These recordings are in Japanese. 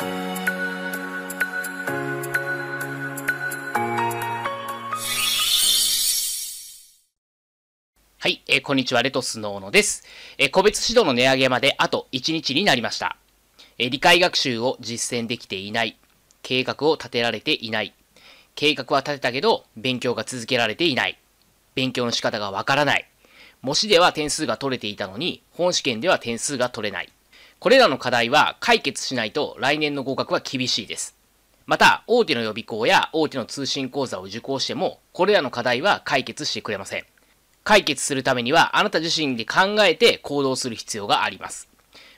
はい、えー、こんにちは、レトスのーのです、えー、個別指導の値上げまであと1日になりました、えー、理解学習を実践できていない。計画を立てられていない。計画は立てたけど、勉強が続けられていない。勉強の仕方がわからない。模試では点数が取れていたのに、本試験では点数が取れない。これらの課題は解決しないと来年の合格は厳しいです。また、大手の予備校や大手の通信講座を受講しても、これらの課題は解決してくれません。解決するためには、あなた自身で考えて行動する必要があります。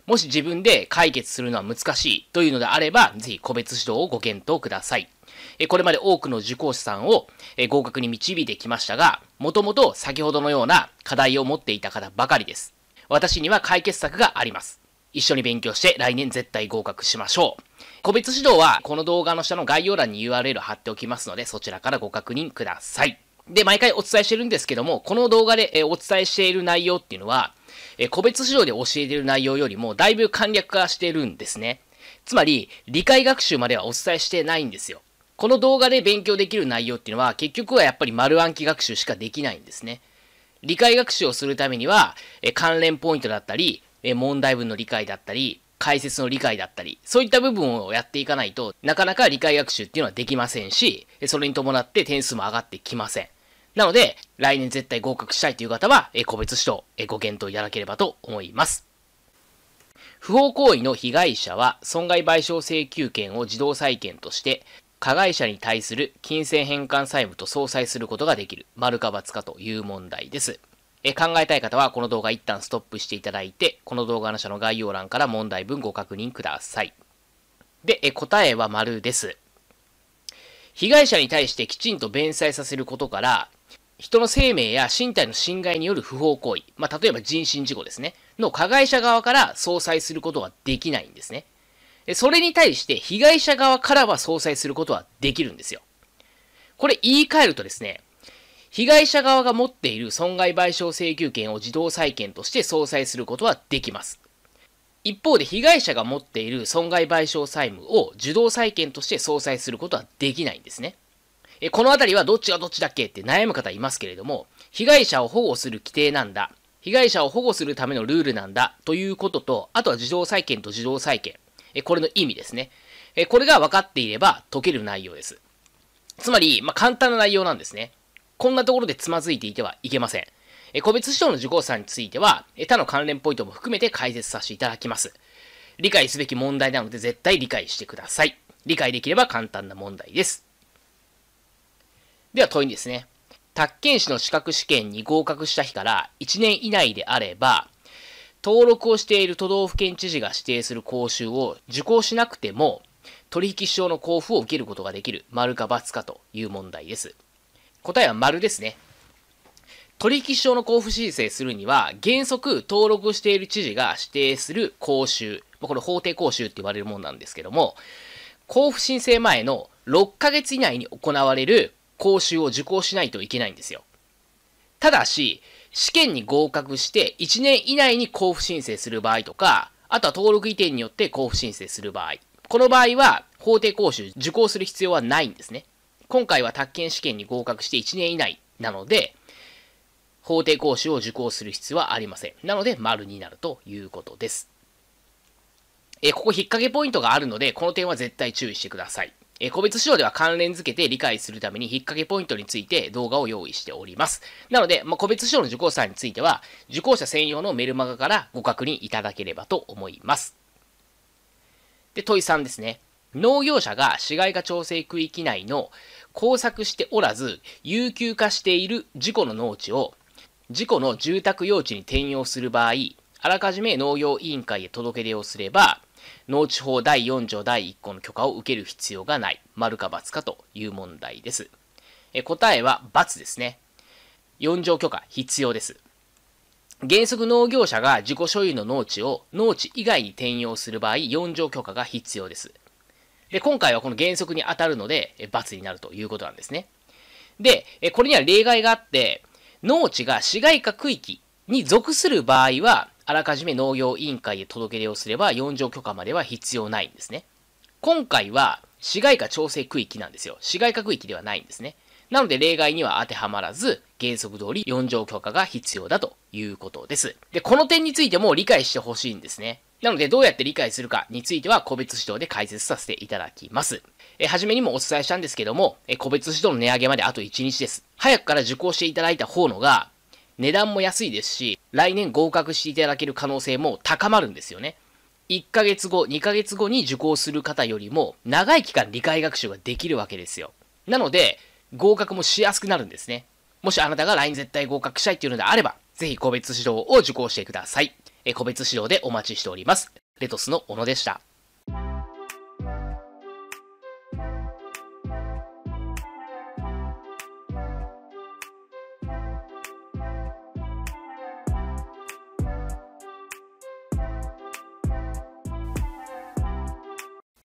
もし自分で解決するのは難しいというのであれば、ぜひ個別指導をご検討ください。これまで多くの受講者さんを合格に導いてきましたが、もともと先ほどのような課題を持っていた方ばかりです。私には解決策があります。一緒に勉強して来年絶対合格しましょう。個別指導はこの動画の下の概要欄に URL 貼っておきますので、そちらからご確認ください。で、毎回お伝えしてるんですけども、この動画でお伝えしている内容っていうのは、個別指導で教えている内容よりもだいぶ簡略化してるんですね。つまり、理解学習まではお伝えしてないんですよ。この動画で勉強できる内容っていうのは、結局はやっぱり丸暗記学習しかできないんですね。理解学習をするためには、関連ポイントだったり、え問題文の理解だったり、解説の理解だったり、そういった部分をやっていかないとなかなか理解学習っていうのはできませんし、それに伴って点数も上がってきません。なので、来年絶対合格したいという方は、個別指導、ご検討いただければと思います。不法行為の被害者は損害賠償請求権を自動債権として、加害者に対する金銭返還債務と相殺することができる、丸か罰かという問題です。え考えたい方はこの動画一旦ストップしていただいて、この動画の下の概要欄から問題文ご確認ください。で、え答えは丸です。被害者に対してきちんと弁済させることから、人の生命や身体の侵害による不法行為、まあ、例えば人身事故ですね、の加害者側から相殺することはできないんですね。でそれに対して被害者側からは相殺することはできるんですよ。これ言い換えるとですね、被害者側が持っている損害賠償請求権を自動債権として相殺することはできます。一方で被害者が持っている損害賠償債務を受動債権として相殺することはできないんですね。えこのあたりはどっちがどっちだっけって悩む方いますけれども、被害者を保護する規定なんだ、被害者を保護するためのルールなんだということと、あとは自動債権と自動債権、えこれの意味ですね。えこれが分かっていれば解ける内容です。つまり、まあ、簡単な内容なんですね。こんなところでつまずいていてはいけません。え個別指導の受講者については、え他の関連ポイントも含めて解説させていただきます。理解すべき問題なので絶対理解してください。理解できれば簡単な問題です。では問いですね。宅建士の資格試験に合格した日から1年以内であれば、登録をしている都道府県知事が指定する講習を受講しなくても、取引証の交付を受けることができる、丸か×かという問題です。答えは丸ですね。取引証の交付申請するには、原則登録している知事が指定する講習、これ法定講習って言われるものなんですけども、交付申請前の6ヶ月以内に行われる講習を受講しないといけないんですよ。ただし、試験に合格して1年以内に交付申請する場合とか、あとは登録移転によって交付申請する場合。この場合は法定講習受講する必要はないんですね。今回は宅建試験に合格して1年以内なので、法定講習を受講する必要はありません。なので、丸になるということです。えここ、引っ掛けポイントがあるので、この点は絶対注意してください。え個別指導では関連付けて理解するために引っ掛けポイントについて動画を用意しております。なので、まあ、個別指導の受講者については、受講者専用のメルマガからご確認いただければと思います。で、問い3ですね。農業者が市街化調整区域内の工作しておらず、有給化している事故の農地を、事故の住宅用地に転用する場合、あらかじめ農業委員会へ届け出をすれば、農地法第4条第1項の許可を受ける必要がない。丸か×かという問題です。え答えは×ですね。4条許可必要です。原則農業者が自己所有の農地を農地以外に転用する場合、4条許可が必要です。で、今回はこの原則に当たるので、罰になるということなんですね。で、これには例外があって、農地が市街化区域に属する場合は、あらかじめ農業委員会へ届け出をすれば4条許可までは必要ないんですね。今回は市街化調整区域なんですよ。市街化区域ではないんですね。なので例外には当てはまらず、原則通り4条許可が必要だということです。で、この点についても理解してほしいんですね。なので、どうやって理解するかについては、個別指導で解説させていただきます。え、はじめにもお伝えしたんですけども、え、個別指導の値上げまであと1日です。早くから受講していただいた方のが、値段も安いですし、来年合格していただける可能性も高まるんですよね。1ヶ月後、2ヶ月後に受講する方よりも、長い期間理解学習ができるわけですよ。なので、合格もしやすくなるんですね。もしあなたが LINE 絶対合格したいっていうのであれば、ぜひ個別指導を受講してください。え個別指導でお待ちしております。レトスの小野でした。